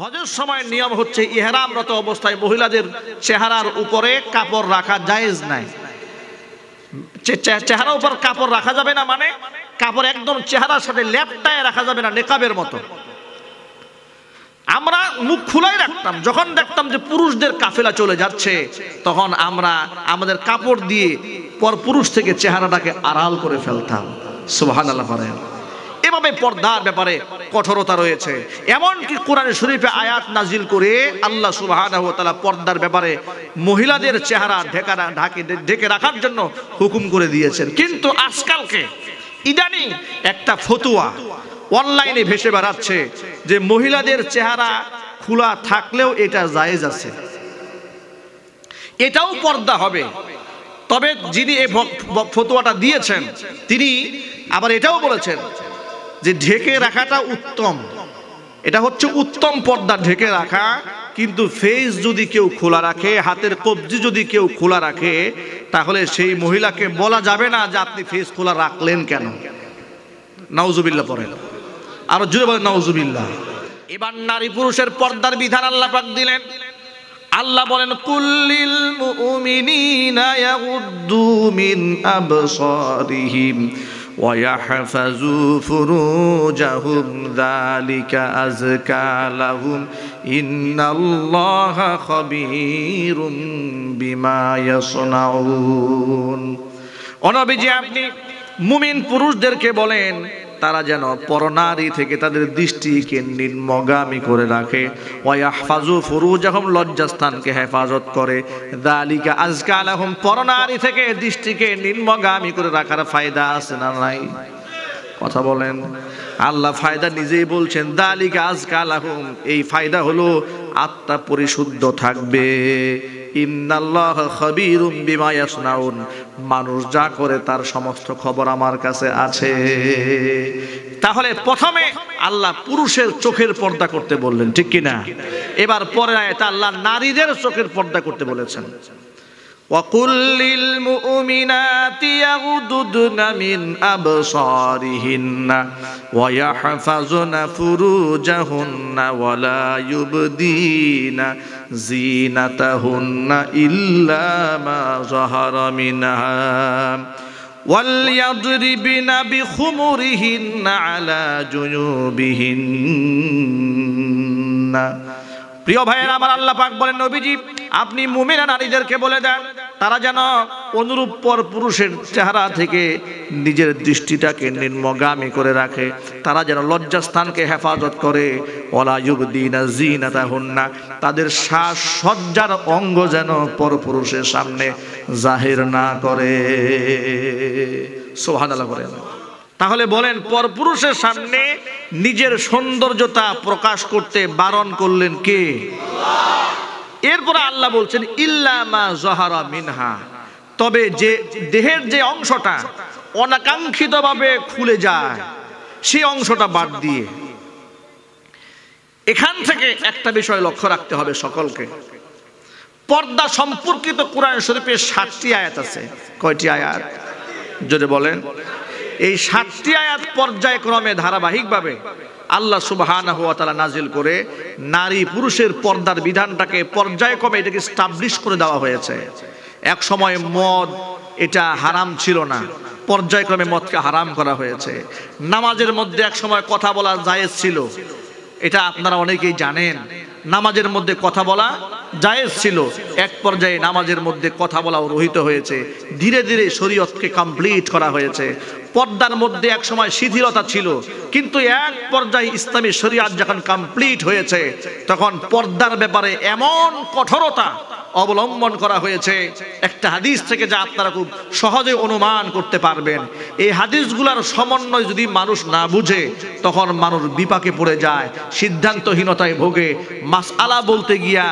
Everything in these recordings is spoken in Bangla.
হজের সময় নিয়ম হচ্ছে ইহরামরত অবস্থায় মহিলাদের চেহারার উপরে কাপড় রাখা জায়েজ নাই চেহারা উপর কাপড় রাখা যাবে না মানে কাপড় একদম চেহারার সাথে ল্যাপটায় রাখা যাবে না নেকাবের মতো আমরা মুখ খুলাই রাখতাম যখন দেখতাম যে পুরুষদের কাফেলা চলে যাচ্ছে তখন আমরা আমাদের কাপড় দিয়ে পর পুরুষ থেকে চেহারাটাকে আড়াল করে ফেলতাম সুবাহ আল্লাহ এভাবে পর্দার ব্যাপারে কঠোরতা রয়েছে এমনকি কোরআন শরীফে আয়াত নাজিল করে আল্লাহ সুবাহ পর্দার ব্যাপারে মহিলাদের চেহারা ঢেকা ঢাকে ঢেকে রাখার জন্য হুকুম করে দিয়েছেন কিন্তু আজকালকে ইদানিং একটা ফতুয়া অনলাইনে ভেসে বেড়াচ্ছে যে মহিলাদের চেহারা খোলা থাকলেও এটা জায়েজ আছে এটাও পর্দা হবে তবে যিনি এই ফতোয়াটা দিয়েছেন তিনি আবার এটাও বলেছেন যে ঢেকে রাখাটা উত্তম এটা হচ্ছে উত্তম পর্দা ঢেকে রাখা কিন্তু ফেস যদি কেউ খোলা রাখে হাতের কবজি যদি কেউ খোলা রাখে তাহলে সেই মহিলাকে বলা যাবে না যে আপনি ফেস খোলা রাখলেন কেন নাউজুবিল্লা পরে আরো জুড়ে বলেন নাউজুবিল্লা এবার নারী পুরুষের পর্দার বিধান আল্লাহ পাক দিলেন আল্লাহ বলেন কুল্লিল মুমিনিনা ইয়াগুদ্দু মিন আবসারিহিম ويحفظوا فروجهم ذلك أزكى لهم إن الله خبير بما يصنعون অনবিজি আপনি মুমিন পুরুষদেরকে বলেন তারা যেন পরনারী থেকে তাদের দৃষ্টিকে নির্মগামী করে রাখে ওয়াহফাজু যখন লজ্জাস্থানকে হেফাজত করে দালিকা আজকাল এখন পরনারী থেকে দৃষ্টিকে নির্মগামী করে রাখার ফায়দা আছে না নাই কথা বলেন আল্লাহ ফায়দা নিজেই বলছেন দালিকা আজকাল এখন এই ফায়দা হলো আত্মা পরিশুদ্ধ থাকবে ইন্নাল্লাহ মানুষ যা করে তার সমস্ত খবর আমার কাছে আছে তাহলে প্রথমে আল্লাহ পুরুষের চোখের পর্দা করতে বললেন ঠিক কিনা এবার পরে আয়তা আল্লাহ নারীদের চোখের পর্দা করতে বলেছেন وقل للمؤمنات يغضضن من أبصارهن ويحفظن فروجهن ولا يبدين زينتهن إلا ما ظهر منها وليضربن بخمرهن على جنوبهن প্রিয় ভাইয়ের আমার আল্লাহ পাক বলেন নবীজি আপনি মুমিনা নারীদেরকে বলে দেন তারা যেন অনুরূপ পর পুরুষের চেহারা থেকে নিজের দৃষ্টিটাকে নির্মগামী করে রাখে তারা যেন লজ্জাস্থানকে হেফাজত করে অলায়ুবদিনা জিনাতা হন্না তাদের সাজসজ্জার অঙ্গ যেন পরপুরুষের সামনে জাহির না করে সোহাদালা করে তাহলে বলেন পরপুরুষের সামনে নিজের সৌন্দর্যতা প্রকাশ করতে বারণ করলেন কে এরপরে আল্লাহ বলছেন ইল্লামা জহারা মিনহা তবে যে দেহের যে অংশটা অনাকাঙ্ক্ষিতভাবে খুলে যায় সেই অংশটা বাদ দিয়ে এখান থেকে একটা বিষয় লক্ষ্য রাখতে হবে সকলকে পর্দা সম্পর্কিত কোরআন শরীফের সাতটি আয়াত আছে কয়টি আয়াত যদি বলেন এই সাতটি আয়াত পর্যায়ক্রমে ধারাবাহিকভাবে আল্লাহ সুবাহানা হওয়া তারা নাজিল করে নারী পুরুষের পর্দার বিধানটাকে পর্যায়ক্রমে এটাকে স্টাবলিশ করে দেওয়া হয়েছে এক সময় মদ এটা হারাম ছিল না পর্যায়ক্রমে মদকে হারাম করা হয়েছে নামাজের মধ্যে এক সময় কথা বলা জায়েজ ছিল এটা আপনারা অনেকেই জানেন নামাজের মধ্যে কথা বলা জায়েজ ছিল এক পর্যায়ে নামাজের মধ্যে কথা বলাও রহিত হয়েছে ধীরে ধীরে শরীয়তকে কমপ্লিট করা হয়েছে পর্দার মধ্যে এক সময় শিথিলতা ছিল কিন্তু এক পর্যায়ে ইসলামী শরিয়াত যখন কমপ্লিট হয়েছে তখন পর্দার ব্যাপারে এমন কঠোরতা অবলম্বন করা হয়েছে একটা হাদিস থেকে যা আপনারা খুব সহজে অনুমান করতে পারবেন এই হাদিসগুলোর সমন্বয় যদি মানুষ না বুঝে তখন মানুষ বিপাকে পড়ে যায় সিদ্ধান্তহীনতায় ভোগে মাসআলা বলতে গিয়া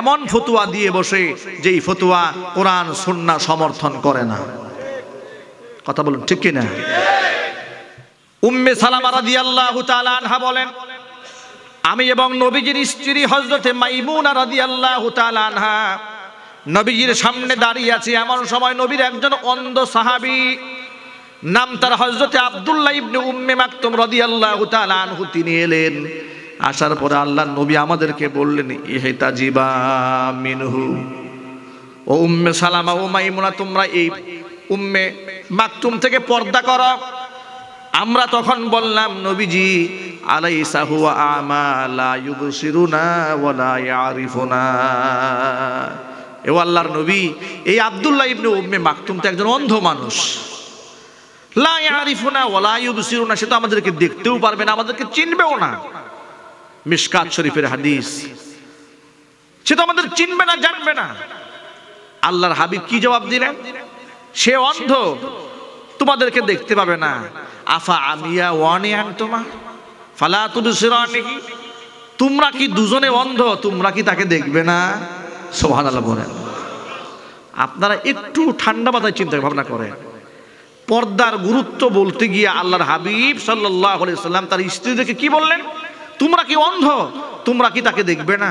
এমন ফতুয়া দিয়ে বসে যেই ফতুয়া কোরআন সুন্না সমর্থন করে না কথা বলুন ঠিক কিনা উম্মে সালামা রাদিয়াল্লাহু তাআলা আনহা বলেন আমি এবং নবীজির স্ত্রী হযরতে মাইমুনা রাদিয়াল্লাহু তাআলা আনহা নবীজির সামনে দাঁড়িয়ে আছি এমন সময় নবীর একজন অন্ধ সাহাবী নাম তার হযরতে আব্দুল্লাহ ইবনে উম্মে মাকতুম রাদিয়াল্লাহু তাআলা আনহু তিনি এলেন আসার পরে আল্লাহ নবী আমাদেরকে বললেন ইহেতা জিবা মিনহু ও উম্মে সালামা ও মাইমুনা তোমরা এই উম্মে মাকতুম থেকে পর্দা কর আমরা তখন বললাম নবীজি আলাইসা হুয়া আমা লা ইউবসিরুনা ওয়া লা ইয়ারিফুনা এ আল্লাহর নবী এই আব্দুল্লাহ ইবনে উম্মে মাকতুম তো একজন অন্ধ মানুষ লা ইয়ারিফুনা ওয়া লা ইউবসিরুনা সে তো আমাদেরকে দেখতেও পারবে না আমাদেরকে চিনবেও না মিশকাত শরীফের হাদিস সে তো আমাদের চিনবে না জানবে না আল্লাহর হাবিব কি জবাব দিলেন সে অন্ধ তোমাদেরকে দেখতে পাবে না আফা আমিয়া ওয়ানি তোমা ফালা তুদুসিরানি তোমরা কি দুজনে অন্ধ তোমরা কি তাকে দেখবে না সোহান আল্লাহ বলেন আপনারা একটু ঠান্ডা মাথায় চিন্তা ভাবনা করেন পর্দার গুরুত্ব বলতে গিয়ে আল্লাহর হাবিব সাল্লাহ সাল্লাম তার স্ত্রীদেরকে কি বললেন তোমরা কি অন্ধ তোমরা কি তাকে দেখবে না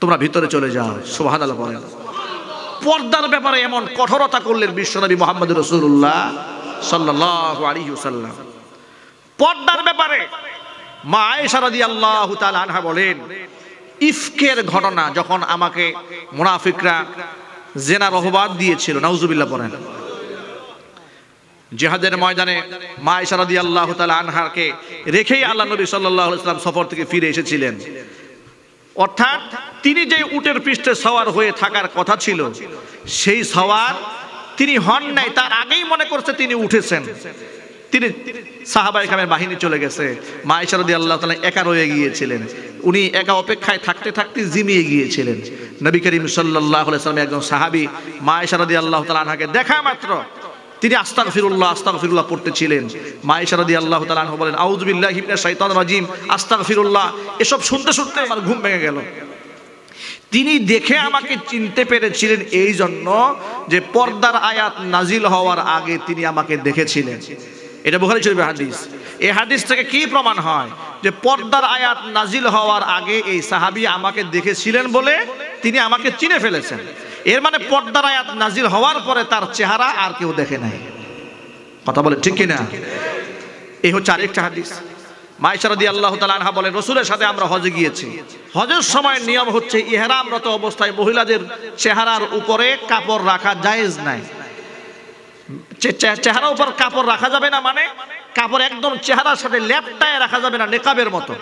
তোমরা ভিতরে চলে যাও সোহান আল্লাহ বলেন পর্দার ব্যাপারে এমন কঠোরতা করলেন বিশ্বনবী মোহাম্মদ রসুল্লাহ সাল্লাহ আলিউসাল্লাম পর্দার ব্যাপারে মা আয়েশারাদি আল্লাহ আনহা বলেন ইফকের ঘটনা যখন আমাকে মুনাফিকরা জেনার রহবাদ দিয়েছিল নাউজুবিল্লা পড়েন জেহাদের ময়দানে মা ইশারাদি আল্লাহ তালা আনহারকে রেখেই আল্লাহ নবী সাল্লাহ সফর থেকে ফিরে এসেছিলেন অর্থাৎ তিনি যে উটের পৃষ্ঠে সওয়ার হয়ে থাকার কথা ছিল সেই সওয়ার তিনি হন নাই তার আগেই মনে করছে তিনি উঠেছেন তিনি সাহাবাই খামের বাহিনী চলে গেছে মায়েশারদি আল্লাহ তালা একা রয়ে গিয়েছিলেন উনি একা অপেক্ষায় থাকতে থাকতে জিমিয়ে গিয়েছিলেন নবী করিম সাল্লাহ সাল্লামের একজন সাহাবি মায়েশারদি আল্লাহ তালা আনহাকে দেখা মাত্র তিনি আস্তাক ফিরুল্লাহ আস্তাক ফিরুল্লাহ পড়তেছিলেন মায়েশা সারাদি আল্লাহ তালাহ বলেন আউজবিল্লাহ হিবনা শৈতান রাজিম আস্তাক ফিরুল্লাহ এসব শুনতে শুনতে আমার ঘুম ভেঙে গেল তিনি দেখে আমাকে চিনতে পেরেছিলেন এই জন্য যে পর্দার আয়াত নাজিল হওয়ার আগে তিনি আমাকে দেখেছিলেন এটা বোখারি চলবে হাদিস এ হাদিস থেকে কি প্রমাণ হয় যে পর্দার আয়াত নাজিল হওয়ার আগে এই সাহাবি আমাকে দেখেছিলেন বলে তিনি আমাকে চিনে ফেলেছেন এর মানে পর্দার আয়াত নাজির হওয়ার পরে তার চেহারা আর কেউ দেখে নাই কথা বলে ঠিক কিনা এই হচ্ছে আরেকটা হাদিস মাইশারদি আল্লাহ তালা বলে রসুলের সাথে আমরা হজে গিয়েছি হজের সময় নিয়ম হচ্ছে ইহরামরত অবস্থায় মহিলাদের চেহারার উপরে কাপড় রাখা জায়েজ নাই চেহারার উপর কাপড় রাখা যাবে না মানে কাপড় একদম চেহারার সাথে ল্যাপটায় রাখা যাবে না নেকাবের মতো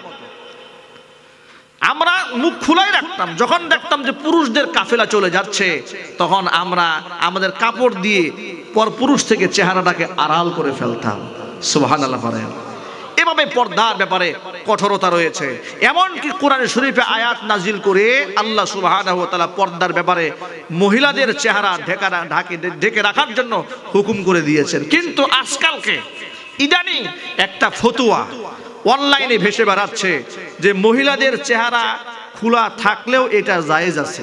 আমরা মুখ খোলাই রাখতাম যখন দেখতাম যে পুরুষদের কাফেলা চলে যাচ্ছে তখন আমরা আমাদের কাপড় দিয়ে পর পুরুষ থেকে চেহারাটাকে আড়াল করে ফেলতাম সুহান আল্লাহ এভাবে পর্দার ব্যাপারে কঠোরতা রয়েছে এমনকি কোরআন শরীফে আয়াত নাজিল করে আল্লাহ সুবাহ পর্দার ব্যাপারে মহিলাদের চেহারা ঢেকা ঢাকে ঢেকে রাখার জন্য হুকুম করে দিয়েছেন কিন্তু আজকালকে ইদানিং একটা ফতুয়া অনলাইনে ভেসে বেড়াচ্ছে যে মহিলাদের চেহারা খোলা থাকলেও এটা জায়েজ আছে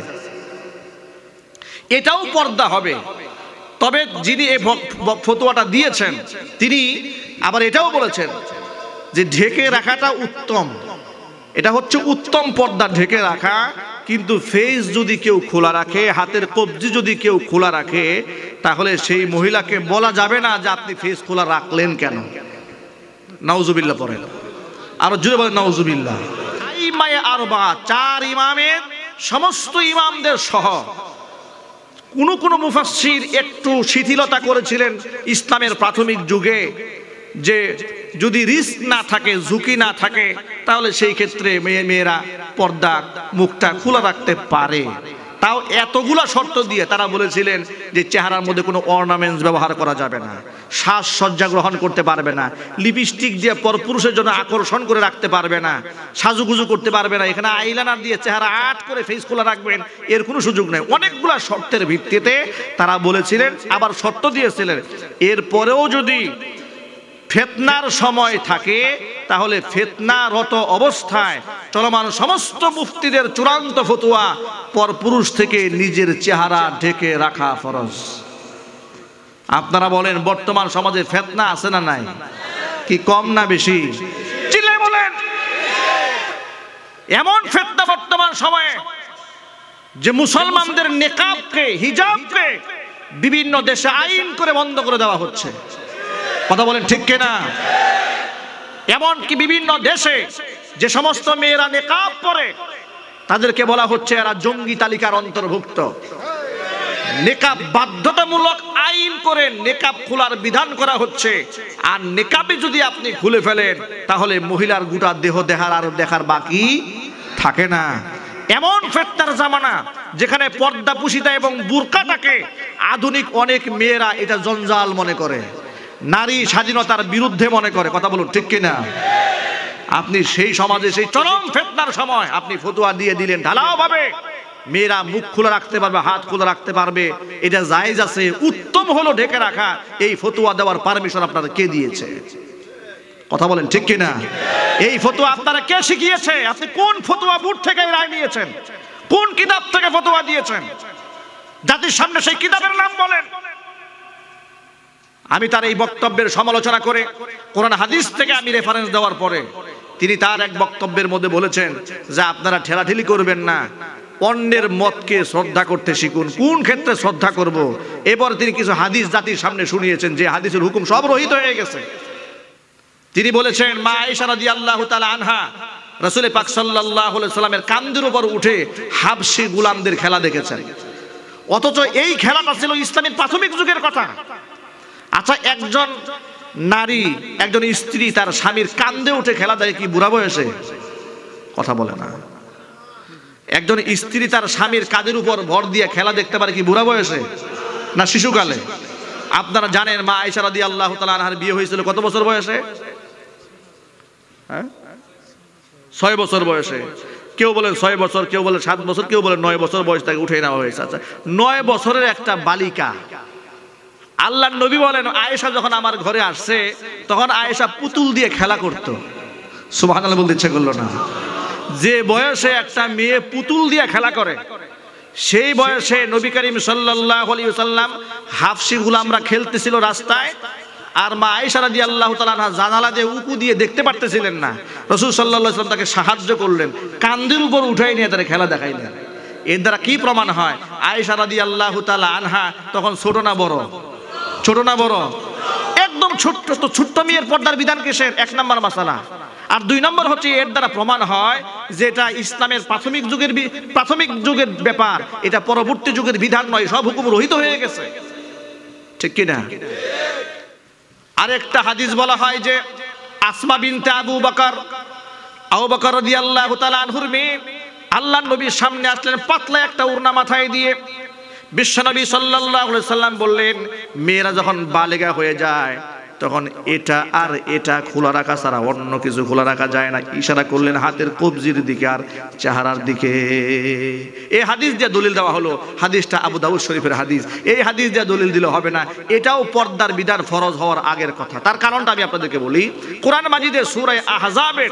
এটাও পর্দা হবে তবে যিনি এই ফতোয়াটা দিয়েছেন তিনি আবার এটাও বলেছেন যে ঢেকে রাখাটা উত্তম এটা হচ্ছে উত্তম পর্দা ঢেকে রাখা কিন্তু ফেস যদি কেউ খোলা রাখে হাতের কবজি যদি কেউ খোলা রাখে তাহলে সেই মহিলাকে বলা যাবে না যে আপনি ফেস খোলা রাখলেন কেন নাউজুবিল্লা পরে আরো জুড়ে বলেন নওজুবিল্লাহ ইমায়ে আরবা চার ইমামের সমস্ত ইমামদের সহ কোন কোন মুফাসির একটু শিথিলতা করেছিলেন ইসলামের প্রাথমিক যুগে যে যদি রিস্ক না থাকে ঝুঁকি না থাকে তাহলে সেই ক্ষেত্রে মেয়ে মেয়েরা পর্দা মুখটা খোলা রাখতে পারে তাও এতগুলো শর্ত দিয়ে তারা বলেছিলেন যে চেহারার মধ্যে কোনো অর্নামেন্টস ব্যবহার করা যাবে না সাজসজ্জা গ্রহণ করতে পারবে না লিপস্টিক দিয়ে পরপুরুষের জন্য আকর্ষণ করে রাখতে পারবে না সাজুগুজু করতে পারবে না এখানে আইলানার দিয়ে চেহারা আট করে ফেস খোলা রাখবেন এর কোনো সুযোগ নেই অনেকগুলো শর্তের ভিত্তিতে তারা বলেছিলেন আবার শর্ত দিয়েছিলেন এরপরেও যদি ফেতনার সময় থাকে তাহলে ফেতনারত অবস্থায় চলমান সমস্ত মুফতিদের চূড়ান্ত ফতুয়া পরপুরুষ থেকে নিজের চেহারা ঢেকে রাখা ফরজ আপনারা বলেন বর্তমান সমাজে ফেতনা আছে না নাই কি কম না বেশি চিল্লে বলেন এমন ফেতনা বর্তমান সময়ে যে মুসলমানদের নেকাবকে হিজাবকে বিভিন্ন দেশে আইন করে বন্ধ করে দেওয়া হচ্ছে কথা বলেন ঠিক কিনা এমনকি বিভিন্ন দেশে যে সমস্ত মেয়েরা নেকাব পরে তাদেরকে বলা হচ্ছে এরা জঙ্গি তালিকার অন্তর্ভুক্ত নেকাব বাধ্যতামূলক আইন করে নেকাব খোলার বিধান করা হচ্ছে আর নেকাবে যদি আপনি খুলে ফেলেন তাহলে মহিলার গোটা দেহ দেখার আর দেখার বাকি থাকে না এমন ফেতনার জামানা যেখানে পর্দা পুষিতা এবং বুরকাটাকে আধুনিক অনেক মেয়েরা এটা জঞ্জাল মনে করে নারী স্বাধীনতার বিরুদ্ধে মনে করে কথা বলুন ঠিক কিনা আপনি সেই সমাজে সেই চরম ফেতনার সময় আপনি ফতুয়া দিয়ে দিলেন ভাবে মেয়েরা মুখ খুলে রাখতে পারবে হাত খুলে রাখতে পারবে এটা জায়জ আছে উত্তম হলো ঢেকে রাখা এই ফতুয়া দেওয়ার পারমিশন আপনারা কে দিয়েছে কথা বলেন ঠিক কিনা এই ফতুয়া আপনারা কে শিখিয়েছে আপনি কোন ফতুয়া বুট থেকে রায় নিয়েছেন কোন কিতাব থেকে ফতুয়া দিয়েছেন জাতির সামনে সেই কিতাবের নাম বলেন আমি তার এই বক্তব্যের সমালোচনা করে কোরআন হাদিস থেকে আমি রেফারেন্স দেওয়ার পরে তিনি তার এক বক্তব্যের মধ্যে বলেছেন যে আপনারা ঠেলাঠেলি করবেন না অন্যের মতকে শ্রদ্ধা করতে শিখুন কোন ক্ষেত্রে শ্রদ্ধা করব। এবার তিনি কিছু হাদিস জাতির সামনে শুনিয়েছেন যে হাদিসের হুকুম সব রহিত হয়ে গেছে তিনি বলেছেন মা ইশারাদি আল্লাহ তালা আনহা রসুলের পাক সাল্লাহ সাল্লামের কান্দের উপর উঠে হাবসি গুলামদের খেলা দেখেছেন অথচ এই খেলাটা ছিল ইসলামের প্রাথমিক যুগের কথা আচ্ছা একজন নারী একজন স্ত্রী তার স্বামীর কান্দে উঠে খেলা দেয় কি বুড়া বয়সে কথা বলে না একজন স্ত্রী তার স্বামীর কাঁধের উপর ভর দিয়ে খেলা দেখতে পারে কি বুড়া বয়সে না শিশুকালে আপনারা জানেন মা আয়সারা দিয়ে আল্লাহ আনহার বিয়ে হয়েছিল কত বছর বয়সে হ্যাঁ ছয় বছর বয়সে কেউ বলেন ছয় বছর কেউ বলেন সাত বছর কেউ বলেন নয় বছর বয়স তাকে উঠে নেওয়া হয়েছে আচ্ছা নয় বছরের একটা বালিকা আল্লাহ নবী বলেন আয়েশা যখন আমার ঘরে আসছে তখন আয়েশা পুতুল দিয়ে খেলা করত সুবাহ বলতে ইচ্ছে করলো না যে বয়সে একটা মেয়ে পুতুল দিয়ে খেলা করে সেই বয়সে নবী করিম সাল্লাহ আলী সাল্লাম হাফসি গুলামরা খেলতেছিল রাস্তায় আর মা আয়েশা রাজি আল্লাহ তালা জানালা দিয়ে উকু দিয়ে দেখতে পারতেছিলেন না রসুল সাল্লাহ ইসলাম তাকে সাহায্য করলেন কান্দির উপর উঠাই নিয়ে তারা খেলা দেখাইলেন এর দ্বারা কি প্রমাণ হয় আয়েশা রাজি আল্লাহ তালা আনহা তখন ছোট না বড় ছোট না বড় একদম ছোট্ট তো ছোট্ট মেয়ের পর্দার বিধান কিসের এক নম্বর মাসালা আর দুই নম্বর হচ্ছে এর দ্বারা প্রমাণ হয় যে এটা ইসলামের প্রাথমিক যুগের প্রাথমিক যুগের ব্যাপার এটা পরবর্তী যুগের বিধান নয় সব হুকুম রহিত হয়ে গেছে ঠিক কিনা আরেকটা হাদিস বলা হয় যে আসমা বিনতে আবু বাকার আবু বকর রাদিয়াল্লাহু তাআলা আনহুর মেয়ে আল্লাহর নবীর সামনে আসলেন পাতলা একটা উরনা মাথায় দিয়ে বিশ্বনবী সাল্লাহ সাল্লাম বললেন মেয়েরা যখন বালিকা হয়ে যায় তখন এটা আর এটা খোলা রাখা ছাড়া অন্য কিছু খোলা রাখা যায় না ইশারা করলেন হাতের কবজির দিকে আর চেহারার দিকে এই হাদিস দিয়ে দলিল দেওয়া হলো হাদিসটা আবু দাউদ শরীফের হাদিস এই হাদিস দিয়ে দলিল দিলে হবে না এটাও পর্দার বিধান ফরজ হওয়ার আগের কথা তার কারণটা আমি আপনাদেরকে বলি কোরআন মাজিদের সুরায় আহজাবের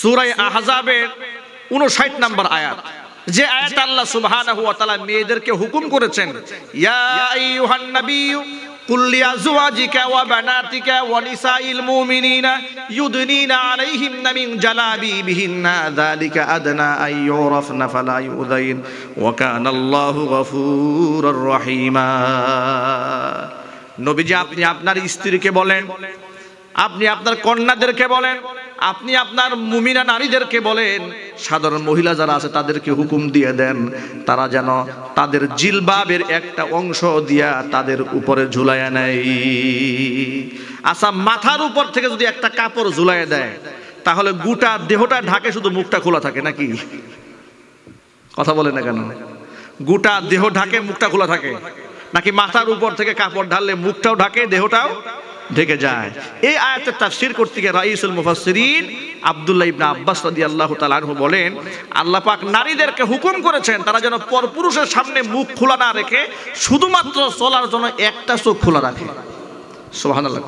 সুরায় আহজাবের উনষাট নাম্বার আয়াত যে আয়াত আল্লাহ সুবহানাহু ওয়া তাআলা মেয়েদেরকে হুকুম করেছেন ইয়া আইয়ুহান নাবিয়্যু কুল লিআজওয়াজিকা ওয়া বানাতিকা ওয়া নিসাইল মুমিনিনা ইউদনিনা আলাইহিন্না মিন জালাবিবিহিন্না যালিকা আদনা আইয়ুরাফনা ফালা ইউযাইন ওয়া কানা আল্লাহু গফুরার রহিমা নবীজি আপনি আপনার স্ত্রীকে বলেন আপনি আপনার কন্যাদেরকে বলেন আপনি আপনার মুমিনা নারীদেরকে বলেন সাধারণ মহিলা যারা আছে তাদেরকে হুকুম দিয়ে দেন তারা যেন তাদের জিলবাবের একটা অংশ দিয়া তাদের উপরে ঝুলাইয়া নেই আচ্ছা মাথার উপর থেকে যদি একটা কাপড় ঝুলাইয়া দেয় তাহলে গোটা দেহটা ঢাকে শুধু মুখটা খোলা থাকে নাকি কথা বলে না কেন গোটা দেহ ঢাকে মুখটা খোলা থাকে নাকি মাথার উপর থেকে কাপড় ঢাললে মুখটাও ঢাকে দেহটাও ঢেকে যায় এই আয়াতের তাফসির করতে গিয়ে রাইসুল মুফাসসিরিন আব্দুল্লাহ ইবনা আব্বাস রাদিয়াল্লাহু তাআলা আনহু বলেন আল্লাহ পাক নারীদেরকে হুকুম করেছেন তারা যেন পরপুরুষের সামনে মুখ খোলা না রেখে শুধুমাত্র চলার জন্য একটা চোখ খোলা রাখে সুবহানাল্লাহ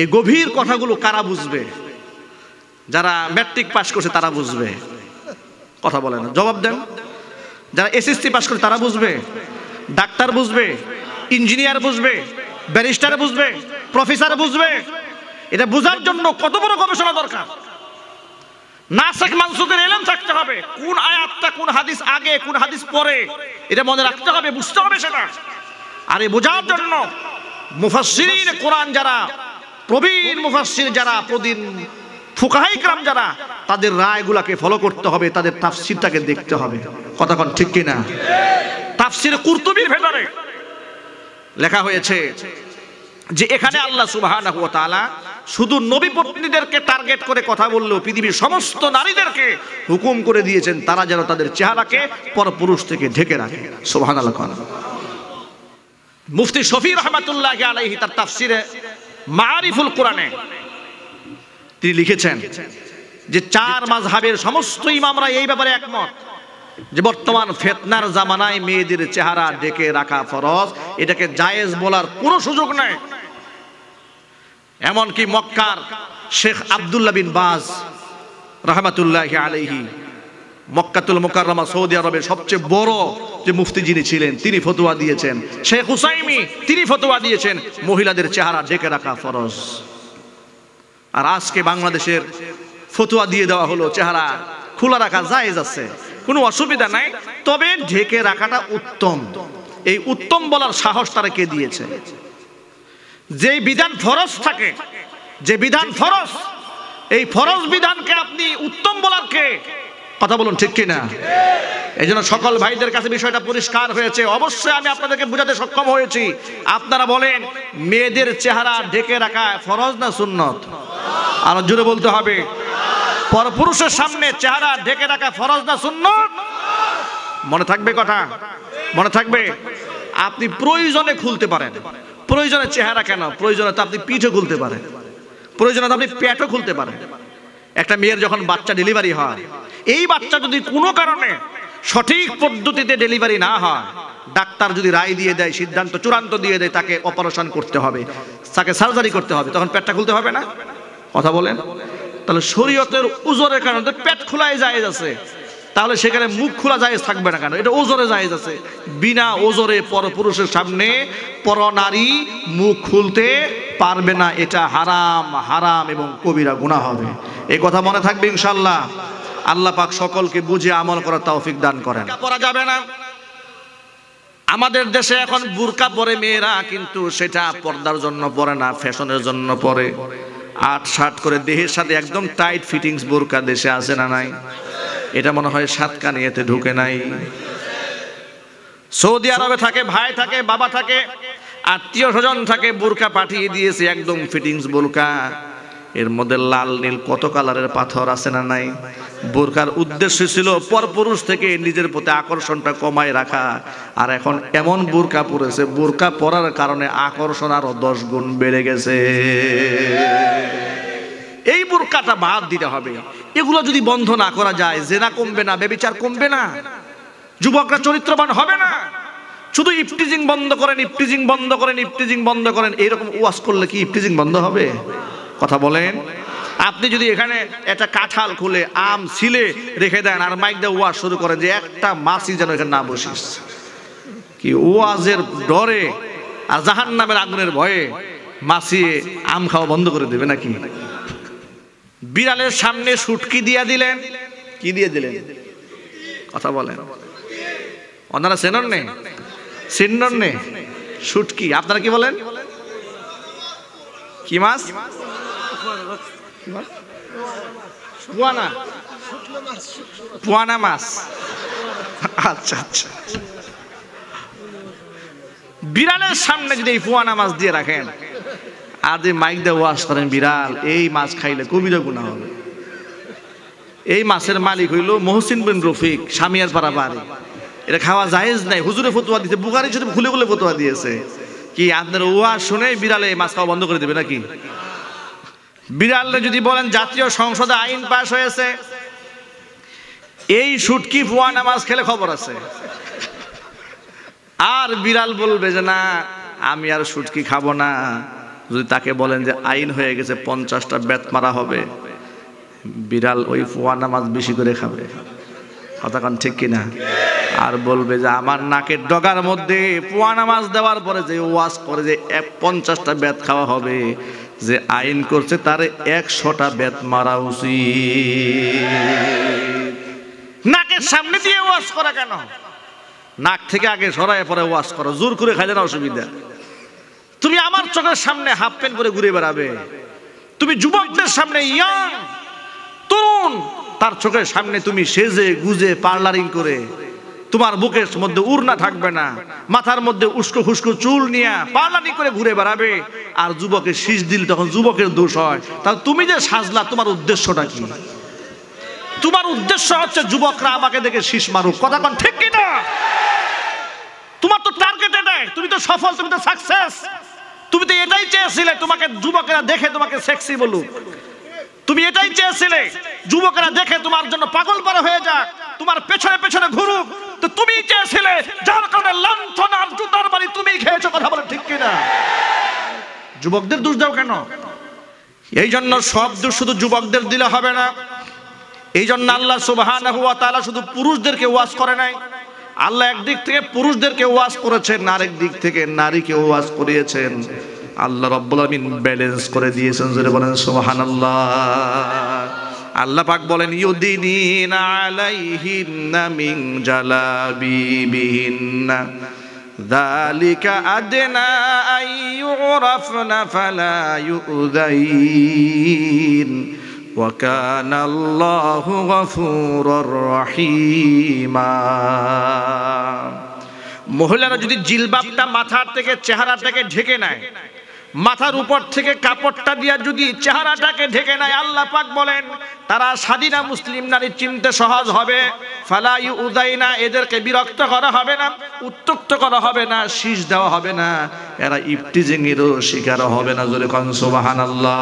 এই গভীর কথাগুলো কারা বুঝবে যারা ম্যাট্রিক পাশ করছে তারা বুঝবে কথা বলে না জবাব দেন যারা এসএসসি পাশ করে তারা বুঝবে ডাক্তার বুঝবে ইঞ্জিনিয়ার বুঝবে ব্যারিস্টার বুঝবে প্রফেসর বুঝবে এটা বোঝার জন্য কত বড় গবেষণা দরকার না শেখ মানসুদের এলেন থাকতে হবে কোন আয়াতটা কোন হাদিস আগে কোন হাদিস পরে এটা মনে রাখতে হবে বুঝতে হবে সেটা আর এই বোঝার জন্য মুফাসসিরিন কোরআন যারা প্রবীণ মুফাসসির যারা প্রদিন ফুকাহাই ক্রাম যারা তাদের রায়গুলাকে ফলো করতে হবে তাদের তাফসিরটাকে দেখতে হবে কথা ঠিক কিনা তাফসির কুর্তুবির ভেতরে লেখা হয়েছে যে এখানে আল্লাহ সুবাহ শুধু নবী পত্নীদেরকে টার্গেট করে কথা বললেও পৃথিবীর সমস্ত নারীদেরকে হুকুম করে দিয়েছেন তারা যেন তাদের চেহারাকে পরপুরুষ থেকে ঢেকে রাখে সোহান মুফতি শফি রহমাতুল্লাহ আলাইহি তার তাফসিরে মারিফুল কোরআনে তিনি লিখেছেন যে চার মাঝহাবের সমস্ত ইমামরা এই ব্যাপারে একমত যে বর্তমান ফেতনার জামানায় মেয়েদের চেহারা ডেকে রাখা ফরজ এটাকে জায়েজ বলার কোনো সুযোগ নেই এমনকি মক্কার শেখ আবদুল্লা বিন বাজ রহমাতুল্লাহ আলহি মক্কাতুল মোকাররমা সৌদি আরবের সবচেয়ে বড় যে মুফতি যিনি ছিলেন তিনি ফতোয়া দিয়েছেন শেখ হুসাইমি তিনি ফতোয়া দিয়েছেন মহিলাদের চেহারা ডেকে রাখা ফরজ আর আজকে বাংলাদেশের ফতোয়া দিয়ে দেওয়া হলো চেহারা খোলা রাখা জায়েজ আছে কোনো অসুবিধা নাই তবে ঢেকে রাখাটা উত্তম এই উত্তম বলার সাহস তারা কে দিয়েছে যে বিধান ফরস থাকে যে বিধান ফরস এই ফরস বিধানকে আপনি উত্তম বলার কে কথা বলুন ঠিক কিনা এই জন্য সকল ভাইদের কাছে বিষয়টা পরিষ্কার হয়েছে অবশ্যই আমি আপনাদেরকে বোঝাতে সক্ষম হয়েছি আপনারা বলেন মেয়েদের চেহারা ঢেকে রাখা ফরজ না সুন্নত আরো জোরে বলতে হবে পরপুরুষের সামনে চেহারা ঢেকে রাখা ফরজ না সুন্নত মনে থাকবে কথা মনে থাকবে আপনি প্রয়োজনে খুলতে পারেন প্রয়োজনে চেহারা কেন প্রয়োজনে তো আপনি পিঠও খুলতে পারেন প্রয়োজনে তো আপনি পেটও খুলতে পারেন একটা মেয়ের যখন বাচ্চা ডেলিভারি হয় এই বাচ্চা যদি কোনো কারণে সঠিক পদ্ধতিতে ডেলিভারি না হয় ডাক্তার যদি রায় দিয়ে দেয় সিদ্ধান্ত চূড়ান্ত দিয়ে দেয় তাকে অপারেশন করতে হবে তাকে সার্জারি করতে হবে তখন পেটটা খুলতে হবে না কথা বলেন তাহলে শরীয়তের উজরের কারণে পেট খোলাই যায় আছে তাহলে সেখানে মুখ খোলা যায় থাকবে না কেন এটা ওজোরে যায় আছে বিনা ওজোরে পরপুরুষের সামনে পর নারী মুখ খুলতে পারবে না এটা হারাম হারাম এবং কবিরা গুণা হবে এই কথা মনে থাকবে ইনশাল্লাহ আল্লাহ পাক সকলকে বুঝে আমল করার তৌফিক দান করেন পড়া যাবে না আমাদের দেশে এখন বুরকা পরে মেয়েরা কিন্তু সেটা পর্দার জন্য পরে না ফ্যাশনের জন্য পরে আট শার্ট করে দেহের সাথে একদম টাইট ফিটিংস বোরকা দেশে আছে না নাই এটা মনে হয় সাতকা নিয়েতে ঢুকে নাই সৌদি আরবে থাকে ভাই থাকে বাবা থাকে আত্মীয় স্বজন থাকে বোরকা পাঠিয়ে দিয়েছে একদম ফিটিংস বোরকা এর মধ্যে লাল নীল কত কালারের পাথর আছে না নাই বোরকার উদ্দেশ্য ছিল পরপুরুষ থেকে নিজের প্রতি আকর্ষণটা কমায় রাখা আর এখন এমন বোরকা পরেছে বোরকা পরার কারণে আকর্ষণ আরো দশ গুণ বেড়ে গেছে এই বোরকাটা বাদ দিতে হবে এগুলো যদি বন্ধ না করা যায় জেনা কমবে না বেবিচার কমবে না যুবকরা চরিত্রবান হবে না শুধু ইফটিজিং বন্ধ করেন ইফটিজিং বন্ধ করেন ইফটিজিং বন্ধ করেন এইরকম ওয়াশ করলে কি ইফটিজিং বন্ধ হবে কথা বলেন আপনি যদি এখানে একটা কাঁঠাল খুলে আম ছিলে রেখে দেন আর মাইক দিয়ে ওয়াজ শুরু করে যে একটা মাসি যেন এখানে না বসিস কি ওয়াজের ডরে আর জাহান নামের আগুনের ভয়ে মাসি আম খাওয়া বন্ধ করে দেবে নাকি বিড়ালের সামনে সুটকি দিয়া দিলেন কি দিয়ে দিলেন কথা বলেন ওনারা সেনর নে সিন্নন নে সুটকি আপনারা কি বলেন কি মাছ মাছ পোয়ানা মাছ আচ্ছা আচ্ছা বিড়ালের সামনে যদি এই পোয়ানা মাছ দিয়ে রাখেন আর যে মাইক দিয়ে ওয়াশ করেন বিড়াল এই মাছ খাইলে কবি গুণা হবে এই মাছের মালিক হইল মহসিন বিন রফিক স্বামিয়ার পাড়া বাড়ি এটা খাওয়া জাহেজ নাই হুজুরে ফতুয়া দিতে বুকারি শরীফ খুলে খুলে ফতুয়া দিয়েছে কি আপনার ওয়া শুনে বিড়ালে মাছ খাওয়া বন্ধ করে দেবে নাকি বিড়ালে যদি বলেন জাতীয় সংসদে আইন পাশ হয়েছে এই সুটকি ফুয়া নামাজ খেলে খবর আছে আর বিড়াল বলবে যে না আমি আর সুটকি খাব না যদি তাকে বলেন যে আইন হয়ে গেছে পঞ্চাশটা বেত মারা হবে বিড়াল ওই ফুয়া নামাজ বেশি করে খাবে কথাক্ষণ ঠিক কিনা আর বলবে যে আমার নাকের ডগার মধ্যে পোয়া নামাজ দেওয়ার পরে যে ওয়াশ করে যে এক পঞ্চাশটা বেত খাওয়া হবে যে আইন করছে তার একশোটা বেত মারা উচিত নাকের সামনে দিয়ে ওয়াশ করা কেন নাক থেকে আগে সরায় পরে ওয়াশ করো জোর করে খাইলে না অসুবিধা তুমি আমার চোখের সামনে হাফ প্যান্ট পরে ঘুরে বেড়াবে তুমি যুবকদের সামনে ইয়াং তরুণ তার চোখের সামনে তুমি সেজে গুজে পার্লারিং করে তোমার মুখের মধ্যে উড়না থাকবে না মাথার মধ্যে উস্কো খুস্কো চুল নিয়ে পালানি করে ঘুরে বেড়াবে আর যুবকের শীষ দিল তখন যুবকের দোষ হয় তাহলে তুমি যে সাজলা তোমার উদ্দেশ্যটা কি তোমার উদ্দেশ্য হচ্ছে যুবকরা আমাকে দেখে শীষ মারুক কথা কন ঠিক কিনা তোমার তো টার্গেট এটাই তুমি তো সফল তুমি তো সাকসেস তুমি তো এটাই চেয়েছিলে তোমাকে যুবকেরা দেখে তোমাকে সেক্সি বলুক তুমি এটাই চেয়েছিলে যুবকেরা দেখে তোমার জন্য পাগল পারা হয়ে যাক তোমার পেছনে পেছনে ঘুরুক তো তুমি চেয়েছিলে যার কারণে লাঞ্ছন আর জুতার বাড়ি তুমি খেয়েছো কথা বলে ঠিক কিনা যুবকদের দোষ দাও কেন এই জন্য সব দোষ শুধু যুবকদের দিলে হবে না এই জন্য আল্লাহ সুবাহান হুয়া তালা শুধু পুরুষদেরকে ওয়াজ করে নাই আল্লাহ একদিক থেকে পুরুষদেরকে ওয়াজ করেছেন আরেক দিক থেকে নারীকে ওয়াজ করিয়েছেন আল্লাহ রব্বুল আমিন ব্যালেন্স করে দিয়েছেন জোরে বলেন সুবহানাল্লাহ আল্লাহ পাক বলেন ইউদিনিন আলাইহিন্না মিন জালাবিবিহিন্না যালিকা আদনা আই ইউরাফনা ফালা ইউযাইন وكان الله غفورا رحيما মহিলারা যদি জিলবাবটা মাথার থেকে চেহারা থেকে ঢেকে নেয় মাথার উপর থেকে কাপড়টা দিয়া যদি চেহারাটাকে ঢেকে নেয় আল্লাহ পাক বলেন তারা স্বাধীনা মুসলিম নারী চিনতে সহজ হবে ফালাই উদাই না এদেরকে বিরক্ত করা হবে না উত্তক্ত করা হবে না শীষ দেওয়া হবে না এরা ইফটিজিংয়েরও শিকার হবে না জোরে কনসোবাহান আল্লাহ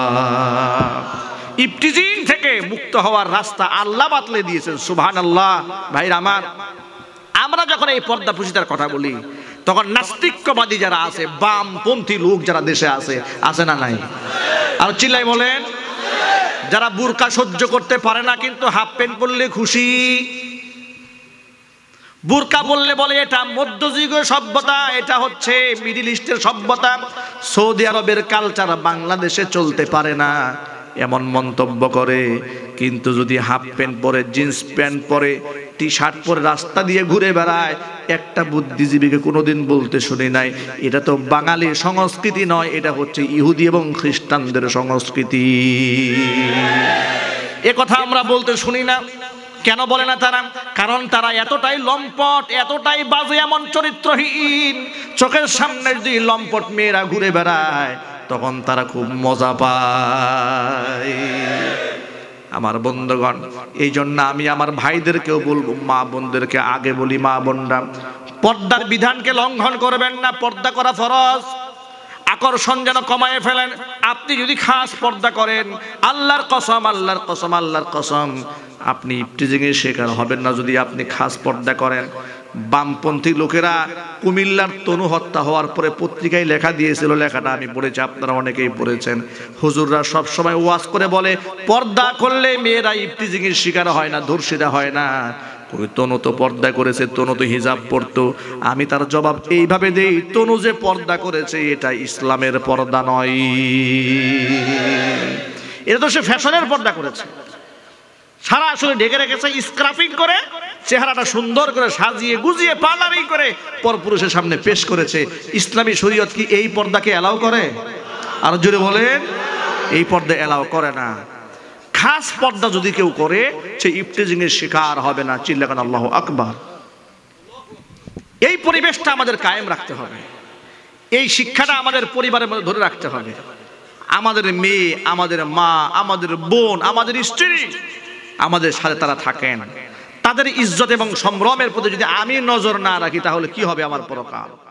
ইফটিজিং থেকে মুক্ত হওয়ার রাস্তা আল্লাহ বাতলে দিয়েছেন সুবাহান আল্লাহ ভাইরা আমার আমরা যখন এই পর্দা পুষিতার কথা বলি তখন নাস্তিক্যবাদী যারা আছে বামপন্থী লোক যারা দেশে আছে আছে না নাই আর চিল্লাই বলেন যারা বুরকা সহ্য করতে পারে না কিন্তু হাফ প্যান্ট পরলে খুশি বুরকা বললে বলে এটা মধ্যযুগীয় সভ্যতা এটা হচ্ছে মিডিল ইস্টের সভ্যতা সৌদি আরবের কালচার বাংলাদেশে চলতে পারে না এমন মন্তব্য করে কিন্তু যদি হাফ প্যান্ট পরে জিন্স প্যান্ট পরে টি শার্ট পরে রাস্তা দিয়ে ঘুরে বেড়ায় একটা বুদ্ধিজীবীকে কোনোদিন বলতে শুনি নাই এটা তো বাঙালির সংস্কৃতি নয় এটা হচ্ছে ইহুদি এবং খ্রিস্টানদের সংস্কৃতি এ কথা আমরা বলতে শুনি না কেন বলে না তারা কারণ তারা এতটাই লম্পট এতটাই বাজে এমন চরিত্রহীন চোখের সামনে যদি লম্পট মেয়েরা ঘুরে বেড়ায় তখন তারা খুব মজা পায় আমার বন্ধুগণ এই জন্য আমি আমার ভাইদেরকেও বলবো মা বোনদেরকে আগে বলি মা বোনরা পর্দার বিধানকে লঙ্ঘন করবেন না পর্দা করা ফরজ আকর্ষণ যেন কমায় ফেলেন আপনি যদি খাস পর্দা করেন আল্লাহর কসম আল্লাহর কসম আল্লাহর কসম আপনি এর শিকার হবেন না যদি আপনি খাস পর্দা করেন বামপন্থী লোকেরা কুমিল্লার তনু হত্যা হওয়ার পরে পত্রিকায় লেখা দিয়েছিল লেখাটা আমি পড়েছি আপনারা অনেকেই পড়েছেন হুজুররা সব সময় ওয়াজ করে বলে পর্দা করলে মেয়েরা ইফতিজিং শিকার হয় না ধর্ষিতা হয় না তনু তো পর্দা করেছে তনু তো হিজাব পড়তো আমি তার জবাব এইভাবে দেই তনু যে পর্দা করেছে এটা ইসলামের পর্দা নয় এটা তো সে ফ্যাশনের পর্দা করেছে সারা আসলে ঢেকে রেখেছে স্ক্রাফিং করে চেহারাটা সুন্দর করে সাজিয়ে গুজিয়ে পার্লারিং করে পরপুরুষের সামনে পেশ করেছে ইসলামী শরীয়ত কি এই পর্দাকে এলাও করে আর জোরে বলেন এই পর্দা এলাও করে না খাস পর্দা যদি কেউ করে সে ইফতেজিং এর শিকার হবে না চিল্লাকান আল্লাহ আকবার এই পরিবেশটা আমাদের কায়েম রাখতে হবে এই শিক্ষাটা আমাদের পরিবারের মধ্যে ধরে রাখতে হবে আমাদের মেয়ে আমাদের মা আমাদের বোন আমাদের স্ত্রী আমাদের সাথে তারা থাকেন তাদের ইজ্জত এবং সম্ভ্রমের প্রতি যদি আমি নজর না রাখি তাহলে কি হবে আমার পরকাল